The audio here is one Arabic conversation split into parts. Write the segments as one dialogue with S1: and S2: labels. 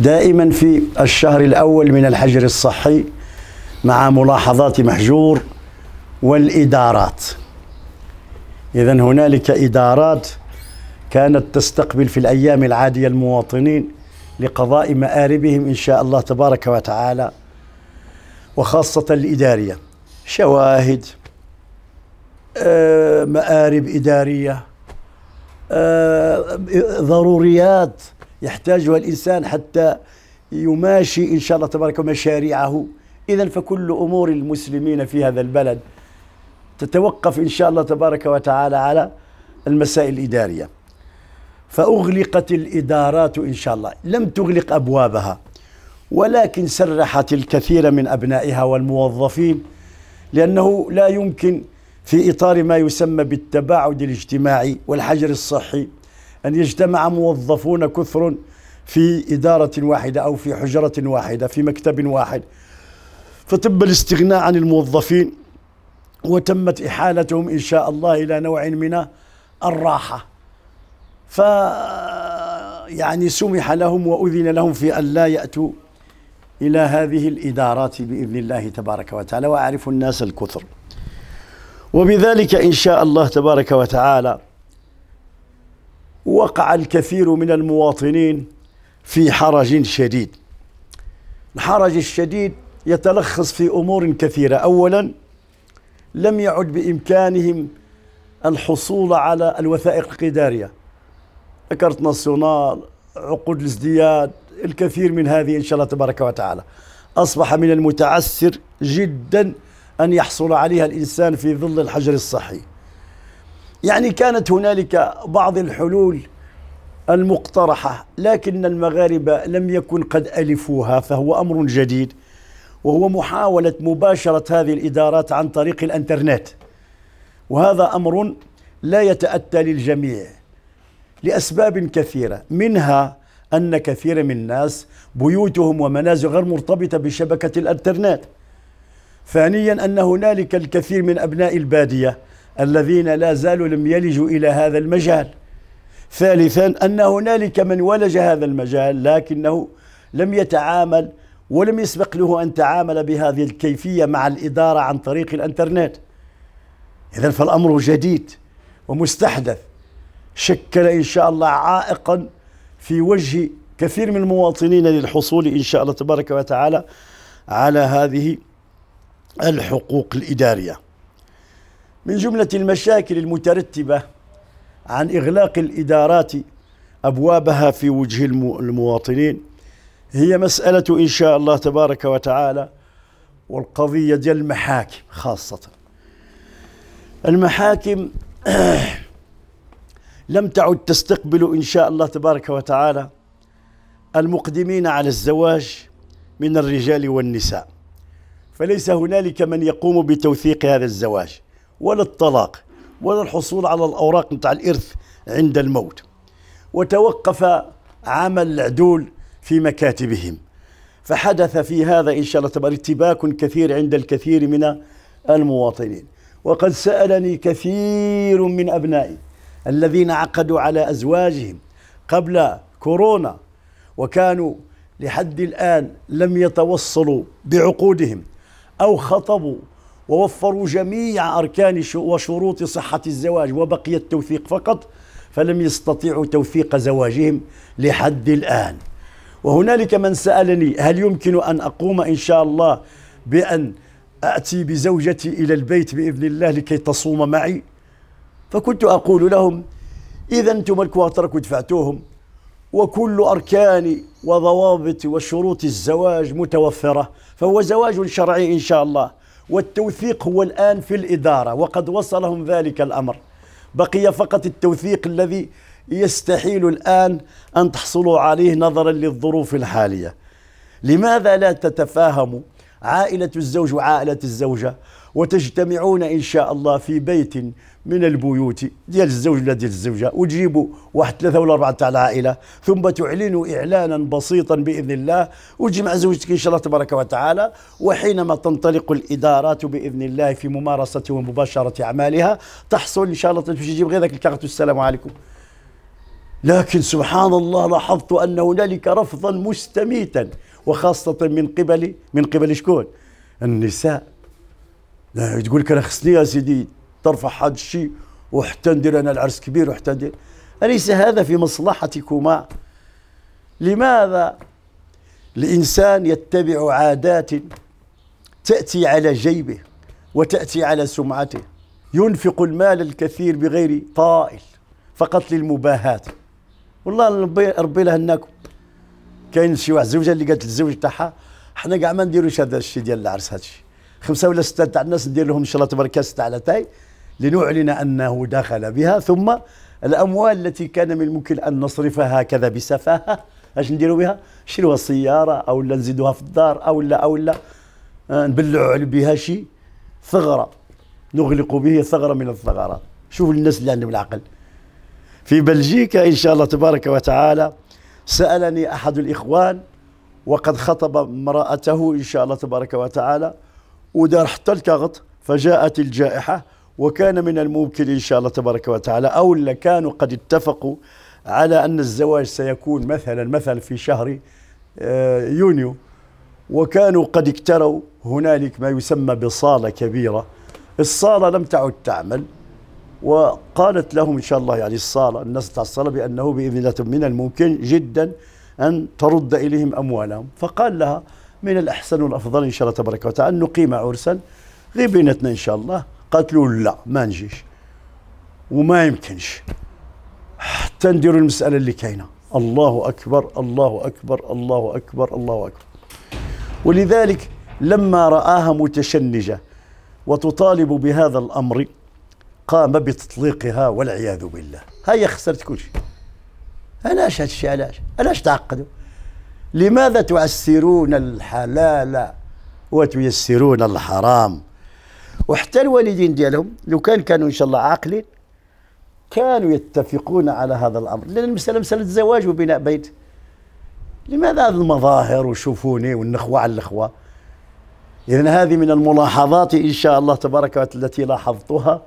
S1: دائما في الشهر الأول من الحجر الصحي مع ملاحظات محجور والإدارات إذا هنالك إدارات كانت تستقبل في الأيام العادية المواطنين لقضاء مآربهم إن شاء الله تبارك وتعالى وخاصة الإدارية شواهد آه، مآرب إدارية آه، ضروريات يحتاجها الإنسان حتى يماشي إن شاء الله تبارك مشاريعه إذا فكل أمور المسلمين في هذا البلد تتوقف إن شاء الله تبارك وتعالى على المسائل الإدارية فأغلقت الإدارات إن شاء الله لم تغلق أبوابها ولكن سرحت الكثير من أبنائها والموظفين لأنه لا يمكن في إطار ما يسمى بالتباعد الاجتماعي والحجر الصحي أن يجتمع موظفون كثر في إدارة واحدة أو في حجرة واحدة في مكتب واحد فتم الاستغناء عن الموظفين وتمت إحالتهم إن شاء الله إلى نوع من الراحة ف يعني سمح لهم وأذن لهم في أن لا يأتوا إلى هذه الإدارات بإذن الله تبارك وتعالى وأعرف الناس الكثر وبذلك إن شاء الله تبارك وتعالى وقع الكثير من المواطنين في حرج شديد الحرج الشديد يتلخص في امور كثيره اولا لم يعد بامكانهم الحصول على الوثائق القداريه كارت ناسيونال عقود الازدياد الكثير من هذه ان شاء الله تبارك وتعالى اصبح من المتعسر جدا ان يحصل عليها الانسان في ظل الحجر الصحي يعني كانت هنالك بعض الحلول المقترحة لكن المغاربة لم يكن قد ألفوها فهو أمر جديد وهو محاولة مباشرة هذه الإدارات عن طريق الأنترنت وهذا أمر لا يتأتى للجميع لأسباب كثيرة منها أن كثير من الناس بيوتهم ومنازل غير مرتبطة بشبكة الأنترنت ثانيا أن هنالك الكثير من أبناء البادية الذين لا زالوا لم يلجوا إلى هذا المجال ثالثا أن هنالك من ولج هذا المجال لكنه لم يتعامل ولم يسبق له أن تعامل بهذه الكيفية مع الإدارة عن طريق الأنترنت إذا فالأمر جديد ومستحدث شكل إن شاء الله عائقا في وجه كثير من المواطنين للحصول إن شاء الله تبارك وتعالى على هذه الحقوق الإدارية من جملة المشاكل المترتبة عن إغلاق الإدارات أبوابها في وجه المواطنين هي مسألة إن شاء الله تبارك وتعالى والقضية ديال المحاكم خاصة المحاكم لم تعد تستقبل إن شاء الله تبارك وتعالى المقدمين على الزواج من الرجال والنساء فليس هنالك من يقوم بتوثيق هذا الزواج ولا الطلاق ولا الحصول على الأوراق نتاع الإرث عند الموت وتوقف عمل العدول في مكاتبهم فحدث في هذا إن شاء الله تبارك ارتباك كثير عند الكثير من المواطنين وقد سألني كثير من أبنائي الذين عقدوا على أزواجهم قبل كورونا وكانوا لحد الآن لم يتوصلوا بعقودهم أو خطبوا ووفروا جميع أركان وشروط صحة الزواج وبقي التوثيق فقط فلم يستطيعوا توثيق زواجهم لحد الآن وهنالك من سألني هل يمكن أن أقوم إن شاء الله بأن أتي بزوجتي إلى البيت بإذن الله لكي تصوم معي فكنت أقول لهم إذا أنتم الكواترك دفعتوهم وكل أركان وضوابط وشروط الزواج متوفرة فهو زواج شرعي إن شاء الله والتوثيق هو الآن في الإدارة وقد وصلهم ذلك الأمر بقي فقط التوثيق الذي يستحيل الآن أن تحصلوا عليه نظرا للظروف الحالية لماذا لا تتفاهم عائلة الزوج وعائلة الزوجة وتجتمعون ان شاء الله في بيت من البيوت ديال الزوج ولا ديال الزوجه وتجيبوا واحد ثلاثه ولا اربعه تاع العائله ثم تعلنوا اعلانا بسيطا باذن الله وتجمع زوجتك ان شاء الله تبارك وتعالى وحينما تنطلق الادارات باذن الله في ممارسه ومباشره اعمالها تحصل ان شاء الله تجيب غير ذاك الكارت السلام عليكم لكن سبحان الله لاحظت ان هنالك رفضا مستميتا وخاصه من قبل من قبل شكون؟ النساء لا تقول لك انا خصني يا سيدي ترفع هذا الشيء وحتى ندير انا العرس كبير وحتى ندير اليس هذا في مصلحتكما لماذا الانسان يتبع عادات تاتي على جيبه وتاتي على سمعته ينفق المال الكثير بغير طائل فقط للمباهاة والله ربي لهناكم كاين شي واحد زوجه اللي قالت للزوج تاعها حنا كاع ما نديروش هذا الشيء ديال العرس هذا الشيء خمسه ولا سته تاع الناس ندير لهم ان شاء الله تبارك الله سته على تاي لنعلن انه دخل بها ثم الاموال التي كان من الممكن ان نصرفها هكذا بسفاهه اش نديروا بها؟ نشروها السياره او لا نزيدوها في الدار او لا او لا آه، نبلعوا بها شي ثغره نغلق به ثغره من الثغرات شوفوا الناس اللي عندهم العقل في بلجيكا ان شاء الله تبارك وتعالى سالني احد الاخوان وقد خطب امراته ان شاء الله تبارك وتعالى ودار حتى الكغط فجاءت الجائحة وكان من الممكن إن شاء الله تبارك وتعالى أو كانوا قد اتفقوا على أن الزواج سيكون مثلا مثلا في شهر آه، يونيو وكانوا قد اكتروا هنالك ما يسمى بصالة كبيرة الصالة لم تعد تعمل وقالت لهم إن شاء الله يعني الصالة الناس تاع الصالة بأنه بإذن الله من الممكن جدا أن ترد إليهم أموالهم فقال لها من الأحسن والأفضل إن شاء الله تبارك وتعالى نقيم عرسا غير بيناتنا إن شاء الله قالت لا ما نجيش وما يمكنش حتى نديروا المسألة اللي كاينة الله أكبر الله أكبر الله أكبر الله أكبر ولذلك لما رآها متشنجة وتطالب بهذا الأمر قام بتطليقها والعياذ بالله هيا خسرت كل شيء علاش هذا الشيء علاش علاش تعقدوا لماذا تعسرون الحلال وتيسرون الحرام وحتى الوالدين ديالهم لو كان كانوا ان شاء الله عاقلين كانوا يتفقون على هذا الامر لان المساله مساله زواج وبناء بيت لماذا هذه المظاهر وشوفوني والنخوه على الاخوه اذا هذه من الملاحظات ان شاء الله تبارك وتعالى التي لاحظتها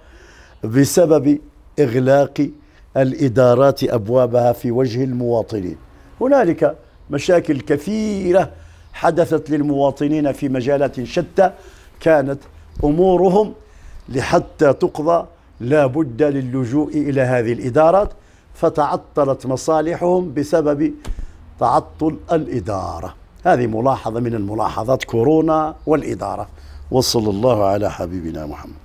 S1: بسبب اغلاق الادارات ابوابها في وجه المواطنين هنالك مشاكل كثيرة حدثت للمواطنين في مجالات شتى كانت أمورهم لحتى تقضى لا بد للجوء إلى هذه الإدارات فتعطلت مصالحهم بسبب تعطل الإدارة هذه ملاحظة من الملاحظات كورونا والإدارة وصلى الله على حبيبنا محمد